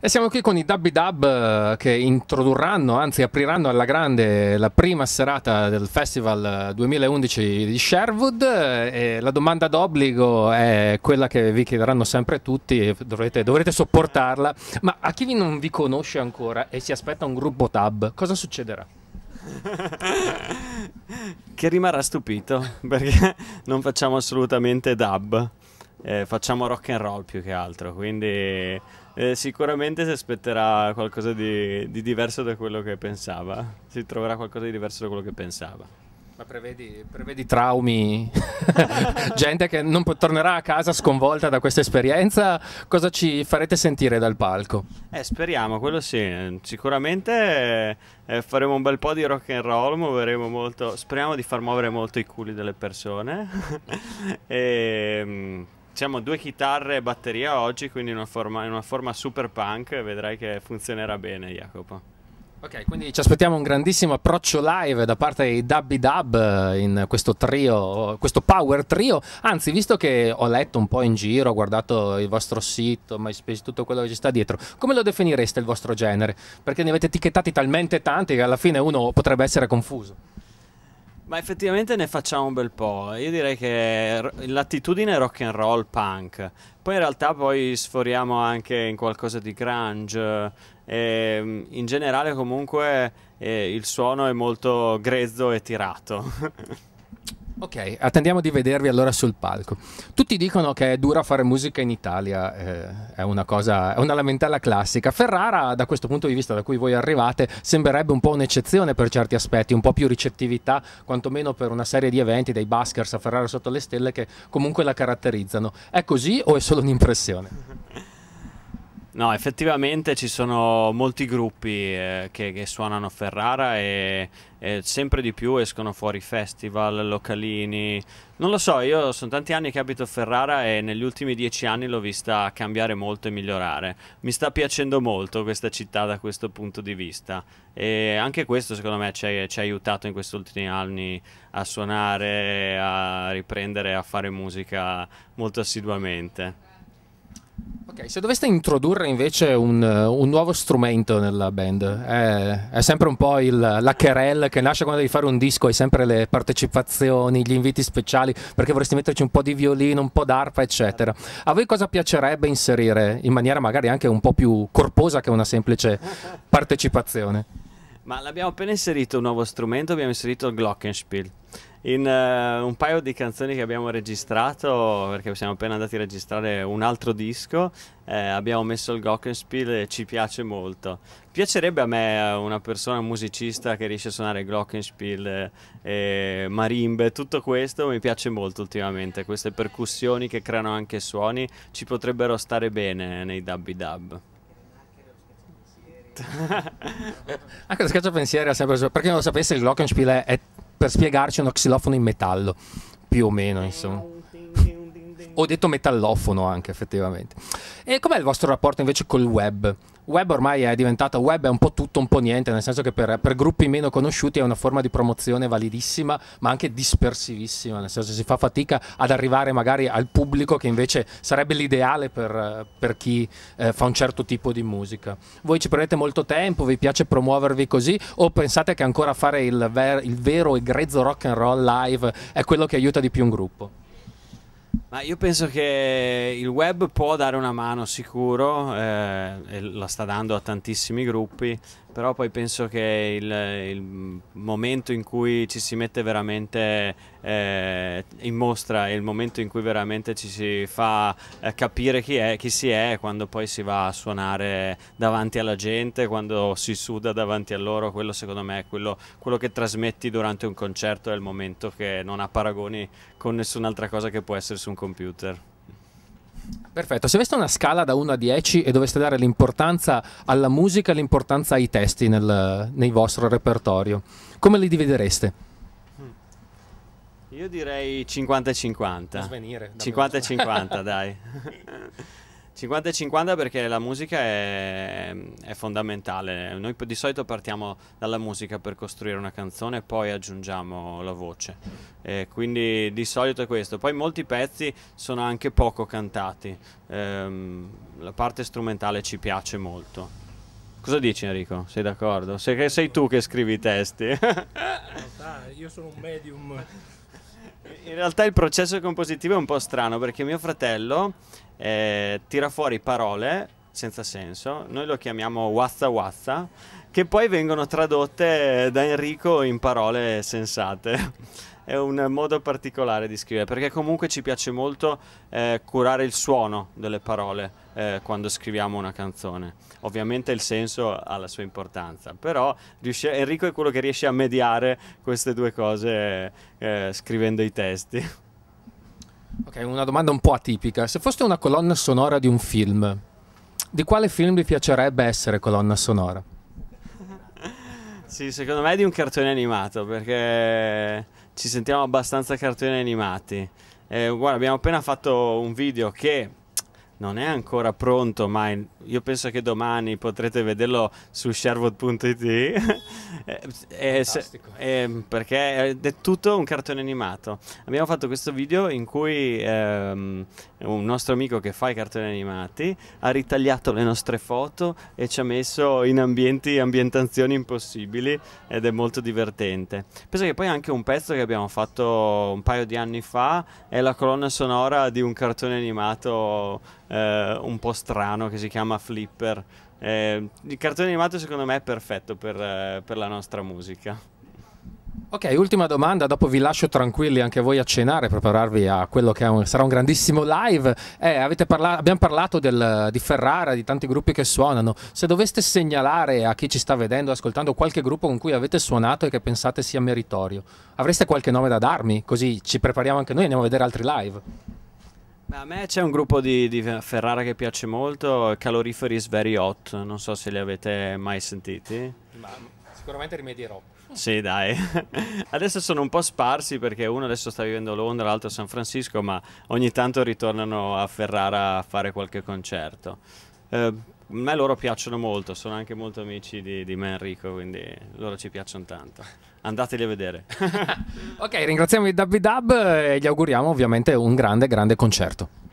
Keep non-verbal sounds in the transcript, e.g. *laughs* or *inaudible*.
E siamo qui con i Dubby Dub eh, che introdurranno, anzi apriranno alla grande la prima serata del Festival 2011 eh, di Sherwood eh, e la domanda d'obbligo è quella che vi chiederanno sempre tutti e dovrete, dovrete sopportarla, ma a chi non vi conosce ancora e si aspetta un gruppo Tab, cosa succederà? *laughs* che rimarrà stupito perché non facciamo assolutamente dub, eh, facciamo rock and roll più che altro, quindi eh, sicuramente si aspetterà qualcosa di, di, diverso da quello che pensava. Si troverà qualcosa di diverso da quello che pensava. Ma prevedi, prevedi traumi? *laughs* Gente che non tornerà a casa sconvolta da questa esperienza? Cosa ci farete sentire dal palco? Eh, speriamo, quello sì. Sicuramente eh, faremo un bel po' di rock and roll, muoveremo molto. Speriamo di far muovere molto i culi delle persone. *laughs* e ehm, siamo due chitarre e batteria oggi, quindi in una forma, in una forma super punk. Vedrai che funzionerà bene, Jacopo. Ok, quindi ci aspettiamo un grandissimo approccio live da parte dei Dubby Dub eh, in questo trio, questo power trio. Anzi, visto che ho letto un po' in giro, ho guardato il vostro sito, MySpace, tutto quello che ci sta dietro, come lo definireste il vostro genere? Perché ne avete etichettati talmente tanti che alla fine uno potrebbe essere confuso. Ma effettivamente ne facciamo un bel po'. Io direi che l'attitudine è rock and roll punk. Poi in realtà poi sforiamo anche in qualcosa di grunge. E, ehm, in generale comunque eh, il suono è molto grezzo e tirato. *laughs* Ok, attendiamo di vedervi allora sul palco. Tutti dicono che è dura fare musica in Italia, eh, è una cosa, è una lamentela classica. Ferrara, da questo punto di vista da cui voi arrivate, sembrerebbe un po' un'eccezione per certi aspetti, un po' più ricettività, quantomeno per una serie di eventi, dai buskers a Ferrara sotto le stelle che comunque la caratterizzano. È così o è solo un'impressione? *laughs* No, effettivamente ci sono molti gruppi eh, che, che, suonano Ferrara e, e, sempre di più escono fuori festival, localini. Non lo so, io sono tanti anni che abito a Ferrara e negli ultimi dieci anni l'ho vista cambiare molto e migliorare. Mi sta piacendo molto questa città da questo punto di vista e anche questo secondo me ci ha aiutato in questi ultimi anni a suonare, a riprendere, a fare musica molto assiduamente. Ok, se doveste introdurre invece un, eh, un nuovo strumento nella band, è, è sempre un po' il, la querelle che nasce quando devi fare un disco, hai sempre le partecipazioni, gli inviti speciali, perché vorresti metterci un po' di violino, un po' d'arpa, eccetera. A voi cosa piacerebbe inserire in maniera magari anche un po' più corposa che una semplice partecipazione? Ma l'abbiamo appena inserito un nuovo strumento, abbiamo inserito il Glockenspiel. In uh, un paio di canzoni che abbiamo registrato, perché siamo appena andati a registrare un altro disco, eh, abbiamo messo il Glockenspiel e ci piace molto. Piacerebbe a me eh, una persona musicista che riesce a suonare Glockenspiel, eh, e marimbe, tutto questo mi piace molto ultimamente. Queste percussioni che creano anche suoni ci potrebbero stare bene nei dubby dub. *laughs* Anche lo schiaccia pensiero è sempre. Per chi non lo sapesse, il Glockenspiel è, è per spiegarci uno xilofono in metallo, più o meno, insomma ho detto metallofono anche effettivamente. E com'è il vostro rapporto invece col web? Web ormai è diventato web, è un po' tutto, un po' niente, nel senso che per, per, gruppi meno conosciuti è una forma di promozione validissima, ma anche dispersivissima, nel senso che si fa fatica ad arrivare magari al pubblico che invece sarebbe l'ideale per, per chi eh, fa un certo tipo di musica. Voi ci prendete molto tempo, vi piace promuovervi così o pensate che ancora fare il, ver il vero e grezzo rock and roll live è quello che aiuta di più un gruppo? Ma io penso che il web può dare una mano sicuro, eh, e la sta dando a tantissimi gruppi, però poi penso che il, il, momento in cui ci si mette veramente eh, in mostra e il momento in cui veramente ci si fa eh, capire chi, è, chi si è quando poi si va a suonare davanti alla gente, quando si suda davanti a loro, quello secondo me è quello, quello che trasmetti durante un concerto, è il momento che non ha paragoni con nessun'altra cosa che può essere su un computer. Perfetto, se aveste una scala da 1 a 10 e doveste dare l'importanza alla musica e l'importanza ai testi nel, nel, vostro repertorio, come li dividereste? Io direi 50 50 Svenire. 50 50, dai. *laughs* 50 e 50 perché la musica è, è, fondamentale. Noi di solito partiamo dalla musica per costruire una canzone e poi aggiungiamo la voce. E quindi di solito è questo. Poi molti pezzi sono anche poco cantati. Ehm, la parte strumentale ci piace molto. Cosa dici Enrico? Sei d'accordo? Sei, sei tu che scrivi i testi. *laughs* no, io sono un medium. In realtà il processo compositivo è un po' strano perché mio fratello eh, tira fuori parole senza senso, noi lo chiamiamo wazza wazza che poi vengono tradotte da Enrico in parole sensate. È un modo particolare di scrivere, perché comunque ci piace molto eh, curare il suono delle parole eh, quando scriviamo una canzone. Ovviamente il senso ha la sua importanza, però riuscì, Enrico è quello che riesce a mediare queste due cose eh, scrivendo i testi. Ok, una domanda un po' atipica. Se foste una colonna sonora di un film, di quale film vi piacerebbe essere colonna sonora? Sì, secondo me è di un cartone animato perché ci sentiamo abbastanza cartoni animati. Eh, guarda, abbiamo appena fatto un video che non è ancora pronto, ma io penso che domani potrete vederlo su sherwood.it *laughs* eh, eh, eh, perché è tutto un cartone animato. Abbiamo fatto questo video in cui ehm, un nostro amico che fa i cartoni animati ha ritagliato le nostre foto e ci ha messo in ambienti, ambientazioni impossibili ed è molto divertente. Penso che poi anche un pezzo che abbiamo fatto un paio di anni fa è la colonna sonora di un cartone animato eh, un po' strano che si chiama Flipper. Eh, il cartone animato secondo me è perfetto per, eh, per la nostra musica. Ok, ultima domanda, dopo vi lascio tranquilli anche voi a cenare, prepararvi a quello che un, sarà un grandissimo live. Eh, parla abbiamo parlato del, di Ferrara, di tanti gruppi che suonano. Se doveste segnalare a chi ci sta vedendo, ascoltando qualche gruppo con cui avete suonato e che pensate sia meritorio, avreste qualche nome da darmi? Così ci prepariamo anche noi e andiamo a vedere altri live. A me c'è un gruppo di, di, Ferrara che piace molto, Caloriferi is Very Hot, non so se li avete mai sentiti. Ma sicuramente rimedierò. Sì, dai. *laughs* Adesso sono un po' sparsi perché uno adesso sta vivendo a Londra, l'altro a San Francisco, ma ogni tanto ritornano a Ferrara a fare qualche concerto. Eh, a me loro piacciono molto, sono anche molto amici di, di me Enrico, quindi loro ci piacciono tanto. Andateli a vedere. *laughs* ok, ringraziamo i Dabby Dab e gli auguriamo ovviamente un grande, grande concerto.